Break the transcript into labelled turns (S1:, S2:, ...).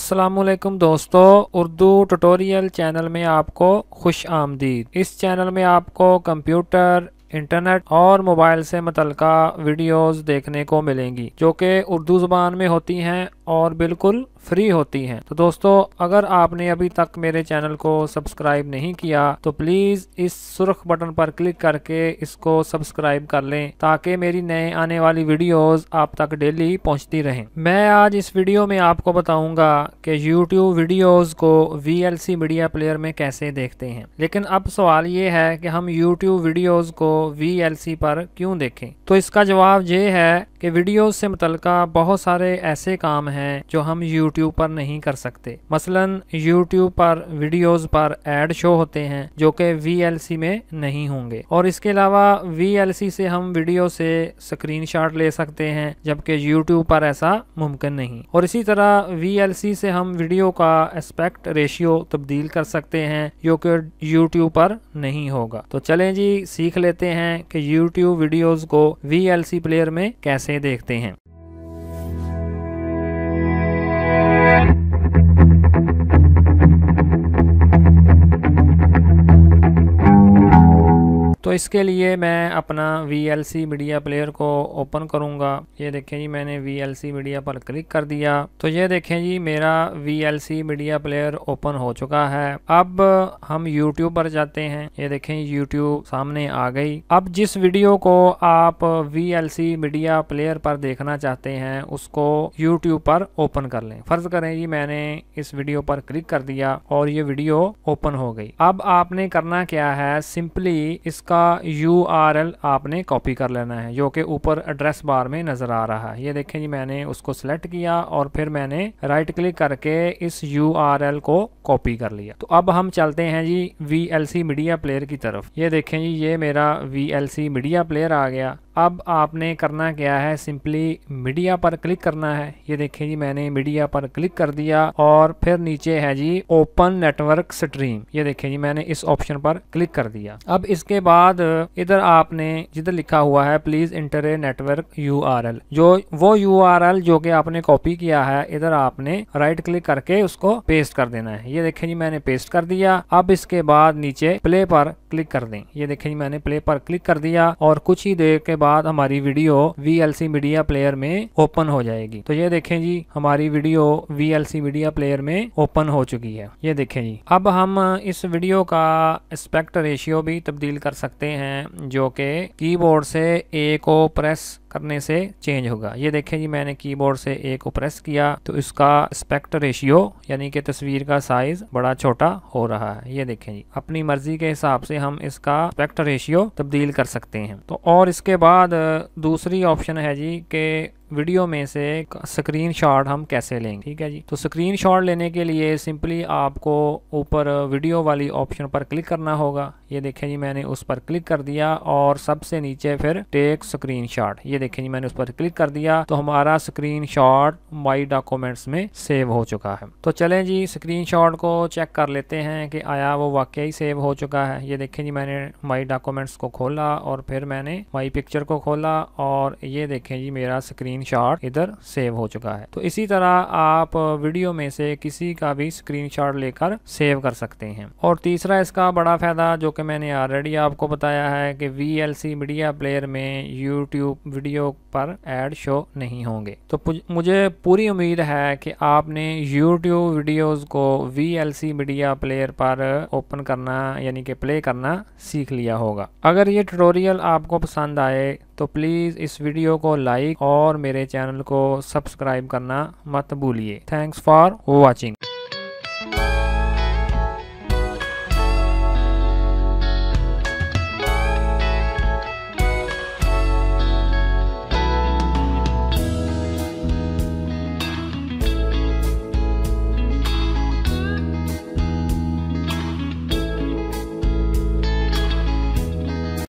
S1: असलकम दोस्तों Urdu tutorial channel में आपको खुश आमदीद इस चैनल में आपको कंप्यूटर इंटरनेट और मोबाइल से मुतल वीडियोस देखने को मिलेंगी जो कि उर्दू ज़बान में होती हैं और बिल्कुल फ्री होती हैं तो दोस्तों अगर आपने अभी तक मेरे चैनल को सब्सक्राइब नहीं किया तो प्लीज़ इस सुर्ख बटन पर क्लिक करके इसको सब्सक्राइब कर लें ताकि मेरी नए आने वाली वीडियोस आप तक डेली पहुंचती रहें मैं आज इस वीडियो में आपको बताऊंगा कि YouTube वीडियोस को VLC मीडिया प्लेयर में कैसे देखते हैं लेकिन अब सवाल ये है कि हम यूट्यूब वीडियोज़ को वी पर क्यों देखें तो इसका जवाब ये है कि वीडियो से मुतल बहुत सारे ऐसे काम हैं जो हम यूट्यूब पर नहीं कर सकते मसलन यूट्यूब पर वीडियोज़ पर एड शो होते हैं जो कि वी में नहीं होंगे और इसके अलावा वी से हम वीडियो से स्क्रीन ले सकते हैं जबकि यूट्यूब पर ऐसा मुमकिन नहीं और इसी तरह वी से हम वीडियो का एस्पेक्ट रेशियो तब्दील कर सकते हैं जो कि यूट्यूब पर नहीं होगा तो चलें जी सीख लेते हैं कि यूट्यूब वीडियोज़ को वी प्लेयर में कैसे से देखते हैं तो इसके लिए मैं अपना वी मीडिया प्लेयर को ओपन करूंगा ये देखें जी मैंने वी मीडिया पर क्लिक कर दिया तो ये देखें जी मेरा वी मीडिया प्लेयर ओपन हो चुका है अब हम यूट्यूब पर जाते हैं ये देखें यूट्यूब सामने आ गई अब जिस वीडियो को आप वी मीडिया प्लेयर पर देखना चाहते हैं उसको यूट्यूब पर ओपन कर लें फर्ज करें जी मैंने इस वीडियो पर क्लिक कर दिया और ये वीडियो ओपन हो गई अब आपने करना क्या है सिंपली इसका यू आर एल आपने कॉपी कर लेना है जो कि ऊपर एड्रेस बार में नज़र आ रहा है ये देखें जी मैंने उसको सेलेक्ट किया और फिर मैंने राइट क्लिक करके इस यू आर एल को कॉपी कर लिया तो अब हम चलते हैं जी V L C media player की तरफ ये देखें जी ये मेरा V L C media player आ गया अब आपने करना क्या है सिंपली मीडिया पर क्लिक करना है ये देखें जी मैंने मीडिया पर क्लिक कर दिया और फिर नीचे है जी ओपन नेटवर्क स्ट्रीम ये देखें जी मैंने इस ऑप्शन पर क्लिक कर दिया अब इसके बाद बाद इधर आपने जिधर लिखा हुआ है please enter a network U जो वो यू जो कि आपने कॉपी किया है इधर आपने राइट क्लिक करके उसको पेस्ट कर देना है ये देखें जी मैंने पेस्ट कर दिया अब इसके बाद नीचे प्ले पर क्लिक कर दें ये देखें जी मैंने प्ले पर क्लिक कर दिया और कुछ ही देर के बाद हमारी वीडियो वी मीडिया प्लेयर में ओपन हो जाएगी तो ये देखें जी हमारी वीडियो वी मीडिया प्लेयर में ओपन हो चुकी है ये देखें जी अब हम इस वीडियो का एस्पेक्ट रेशियो भी तब्दील कर सकते सकते हैं जो कि कीबोर्ड से ए को प्रेस करने से चेंज होगा ये देखें जी मैंने कीबोर्ड से ए को प्रेस किया तो इसका स्पेक्ट रेशियो यानी कि तस्वीर का साइज बड़ा छोटा हो रहा है ये देखें जी अपनी मर्जी के हिसाब से हम इसका स्पेक्ट रेशियो तब्दील कर सकते हैं तो और इसके बाद दूसरी ऑप्शन है जी के वीडियो में से स्क्रीन शॉट हम कैसे लेंगे ठीक है जी तो स्क्रीन शॉट लेने के लिए सिंपली आपको ऊपर वीडियो वाली ऑप्शन पर क्लिक करना होगा ये देखें जी मैंने उस पर क्लिक कर दिया और सबसे नीचे फिर टेक स्क्रीन ये देखें जी मैंने उस पर क्लिक कर दिया तो हमारा स्क्रीन शॉट माई डॉक्यूमेंट्स में सेव हो चुका है तो चलें जी स्क्रीन शॉट को चेक कर लेते हैं कि आया वो वाकई सेव हो चुका है ये देखें जी मैंने माई डॉक्यूमेंट्स को खोला और फिर मैंने माई पिक्चर को खोला और ये देखें जी मेरा स्क्रीन इधर सेव हो चुका है तो इसी तरह आप वीडियो में से किसी का भी स्क्रीन लेकर सेव कर सकते हैं और तीसरा इसका बड़ा फायदा जो कि मैंने ऑलरेडी आपको बताया है कि V L C media player में यूट्यूब वीडियो पर एड शो नहीं होंगे तो मुझे पूरी उम्मीद है कि आपने यूट्यूब वीडियोज को V L C media player पर ओपन करना यानी कि प्ले करना सीख लिया होगा अगर ये ट्यूटोरियल आपको पसंद आए तो प्लीज़ इस वीडियो को लाइक और मेरे चैनल को सब्सक्राइब करना मत भूलिए थैंक्स फॉर वॉचिंग